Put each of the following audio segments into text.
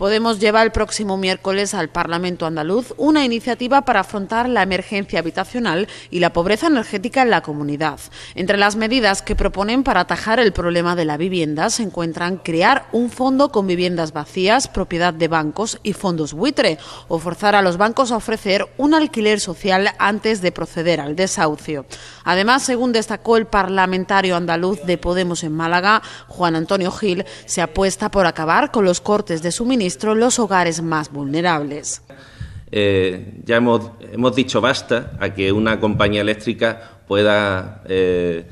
Podemos llevar el próximo miércoles al Parlamento andaluz una iniciativa para afrontar la emergencia habitacional y la pobreza energética en la comunidad. Entre las medidas que proponen para atajar el problema de la vivienda se encuentran crear un fondo con viviendas vacías, propiedad de bancos y fondos buitre, o forzar a los bancos a ofrecer un alquiler social antes de proceder al desahucio. Además, según destacó el parlamentario andaluz de Podemos en Málaga, Juan Antonio Gil, se apuesta por acabar con los cortes de suministro los hogares más vulnerables. Eh, ya hemos, hemos, dicho basta a que una compañía eléctrica pueda, eh,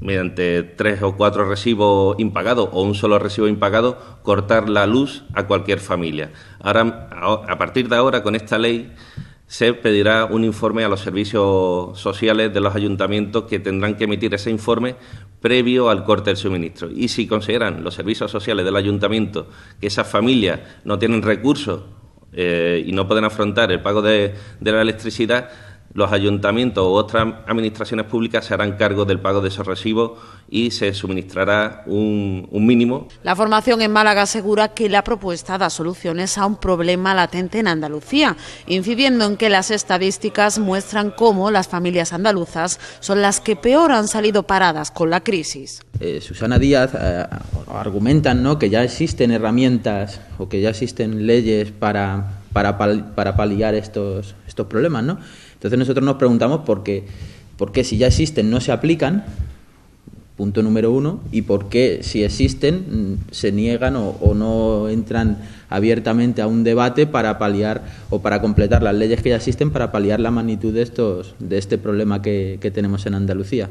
mediante tres o cuatro recibos impagados o un solo recibo impagado, cortar la luz a cualquier familia. Ahora, a partir de ahora, con esta ley, se pedirá un informe a los servicios sociales de los ayuntamientos que tendrán que emitir ese informe previo al corte del suministro. Y si consideran los servicios sociales del ayuntamiento que esas familias no tienen recursos eh, y no pueden afrontar el pago de, de la electricidad, los ayuntamientos u otras administraciones públicas se harán cargo del pago de esos recibos y se suministrará un, mínimo. La formación en Málaga asegura que la propuesta da soluciones a un problema latente en Andalucía, incidiendo en que las estadísticas muestran cómo las familias andaluzas son las que peor han salido paradas con la crisis. Eh, Susana Díaz eh, argumentan que ya existen herramientas o que ya existen leyes para, para, para paliar estos, problemas, ¿no? Entonces nosotros nos preguntamos por qué, por si ya existen no se aplican, punto número uno, y por qué si existen mm, se niegan o, no entran abiertamente a un debate para paliar o para completar las leyes que ya existen para paliar la magnitud de, estos, de este problema que tenemos en Andalucía.